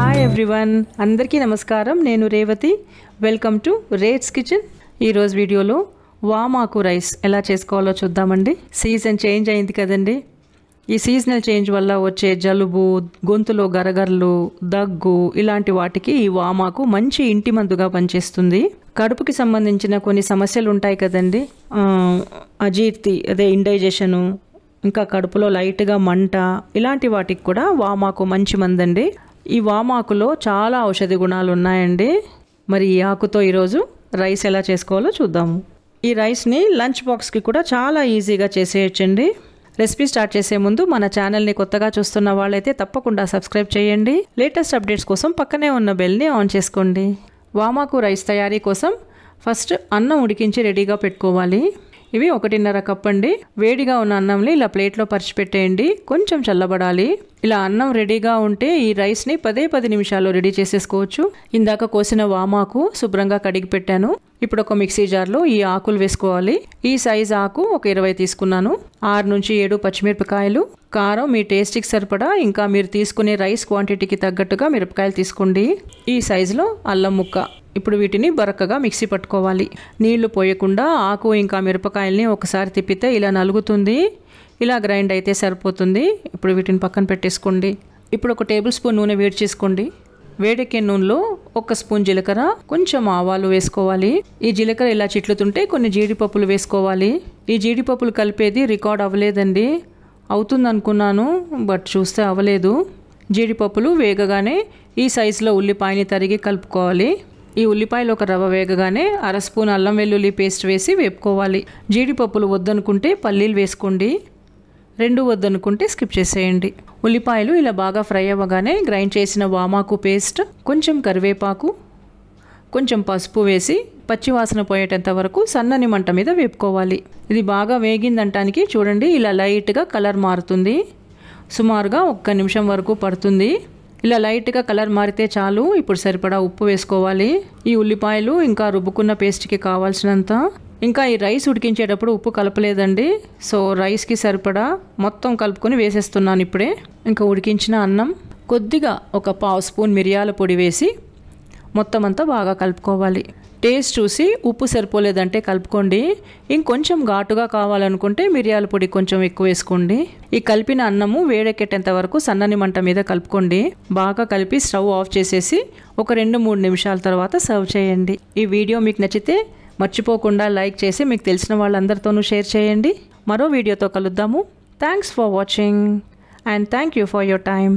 hi everyone అందరికీ నమస్కారం నేను Revathi welcome to rates kitchen ఈరోజు వీడియోలో వామాకు రైస్ ఎలా చేసుకోవాలో చూద్దామండి సీజన్ చేంజ్ అయింది కదండి ఈ సీజనల్ చేంజ్ వల్ల వచ్చే జలుబు గొంతులో గరగరలు దగ్గు ఇలాంటి వాటికి ఈ వామాకు మంచి ఇంటి మందుగా పనిచేస్తుంది కడుపుకి సంబంధించిన కొన్ని సమస్యలు ఉంటాయి కదండి అజీర్తి అదే ఇండైజెషను ఇంకా కడుపులో లైట్గా మంట ఇలాంటి వాటికి కూడా వామాకు మంచి మందండి ఈ వామాకులో చాలా ఔషధ గుణాలు ఉన్నాయండి మరి ఈ ఆకుతో ఈరోజు రైస్ ఎలా చేసుకోవాలో చూద్దాము ఈ రైస్ని లంచ్ బాక్స్కి కూడా చాలా ఈజీగా చేసేయచ్చండి రెసిపీ స్టార్ట్ చేసే ముందు మన ఛానల్ని కొత్తగా చూస్తున్న వాళ్ళైతే తప్పకుండా సబ్స్క్రైబ్ చేయండి లేటెస్ట్ అప్డేట్స్ కోసం పక్కనే ఉన్న బెల్ని ఆన్ చేసుకోండి వామాకు రైస్ తయారీ కోసం ఫస్ట్ అన్నం ఉడికించి రెడీగా పెట్టుకోవాలి ఇవి ఒకటిన్నర కప్ అండి వేడిగా ఉన్న అన్నంని ఇలా ప్లేట్లో పరిచి పెట్టేయండి కొంచెం చల్లబడాలి ఇలా అన్నం రెడీగా ఉంటే ఈ రైస్ని పదే పది నిమిషాల్లో రెడీ చేసేసుకోవచ్చు ఇందాక కోసిన వామాకు శుభ్రంగా కడిగి పెట్టాను ఇప్పుడు ఒక మిక్సీ జార్లో ఈ ఆకులు వేసుకోవాలి ఈ సైజ్ ఆకు ఒక ఇరవై తీసుకున్నాను ఆరు నుంచి ఏడు పచ్చిమిరపకాయలు కారం మీ టేస్ట్కి సరిపడా ఇంకా మీరు తీసుకునే రైస్ క్వాంటిటీకి తగ్గట్టుగా మిరపకాయలు తీసుకోండి ఈ సైజులో అల్లం ముక్క ఇప్పుడు వీటిని బరకగా మిక్సీ పట్టుకోవాలి నీళ్లు పోయకుండా ఆకు ఇంకా మిరపకాయల్ని ఒకసారి తిప్పితే ఇలా నలుగుతుంది ఇలా గ్రైండ్ అయితే సరిపోతుంది ఇప్పుడు వీటిని పక్కన పెట్టేసుకోండి ఇప్పుడు ఒక టేబుల్ స్పూన్ నూనె వేడి చేసుకోండి వేడెక్కే నూనెలో ఒక స్పూన్ జీలకర్ర కొంచెం ఆవాలు వేసుకోవాలి ఈ జీలకర్ర ఇలా చిట్లుతుంటే కొన్ని జీడిపప్పులు వేసుకోవాలి ఈ జీడిపప్పులు కలిపేది రికార్డ్ అవ్వలేదండి అవుతుంది అనుకున్నాను బట్ చూస్తే అవ్వలేదు జీడిపప్పులు వేగగానే ఈ సైజులో ఉల్లిపాయని తరిగి కలుపుకోవాలి ఈ ఉల్లిపాయలు ఒక రవ్వ వేగగానే అర స్పూన్ అల్లం వెల్లుల్లి పేస్ట్ వేసి వేపుకోవాలి జీడిపప్పులు వద్దనుకుంటే పల్లీలు వేసుకోండి రెండు వద్దనుకుంటే స్కిప్ చేసేయండి ఉల్లిపాయలు ఇలా బాగా ఫ్రై అవ్వగానే గ్రైండ్ చేసిన వామాకు పేస్ట్ కొంచెం కరివేపాకు కొంచెం పసుపు వేసి పచ్చివాసన పోయేటంత వరకు సన్నని మంట మీద వేపుకోవాలి ఇది బాగా వేగిందంటానికి చూడండి ఇలా లైట్గా కలర్ మారుతుంది సుమారుగా ఒక్క నిమిషం వరకు పడుతుంది ఇలా లైట్గా కలర్ మారితే చాలు ఇప్పుడు సరిపడా ఉప్పు వేసుకోవాలి ఈ ఉల్లిపాయలు ఇంకా రుబ్బుకున్న పేస్ట్కి కావాల్సినంత ఇంకా ఈ రైస్ ఉడికించేటప్పుడు ఉప్పు కలపలేదండి సో రైస్కి సరిపడా మొత్తం కలుపుకొని వేసేస్తున్నాను ఇప్పుడే ఇంకా ఉడికించిన అన్నం కొద్దిగా ఒక పావు స్పూన్ మిరియాల పొడి వేసి మొత్తం అంతా బాగా కలుపుకోవాలి టేస్ట్ చూసి ఉప్పు సరిపోలేదంటే కలుపుకోండి ఇంకొంచెం ఘాటుగా కావాలనుకుంటే మిరియాల పొడి కొంచెం ఎక్కువ వేసుకోండి ఈ కలిపిన అన్నము వేడెక్కేటంత వరకు సన్నని మంట మీద కలుపుకోండి బాగా కలిపి స్టవ్ ఆఫ్ చేసేసి ఒక రెండు మూడు నిమిషాల తర్వాత సర్వ్ చేయండి ఈ వీడియో మీకు నచ్చితే మర్చిపోకుండా లైక్ చేసి మీకు తెలిసిన వాళ్ళందరితోనూ షేర్ చేయండి మరో వీడియోతో కలుద్దాము thanks for watching and thank you for your time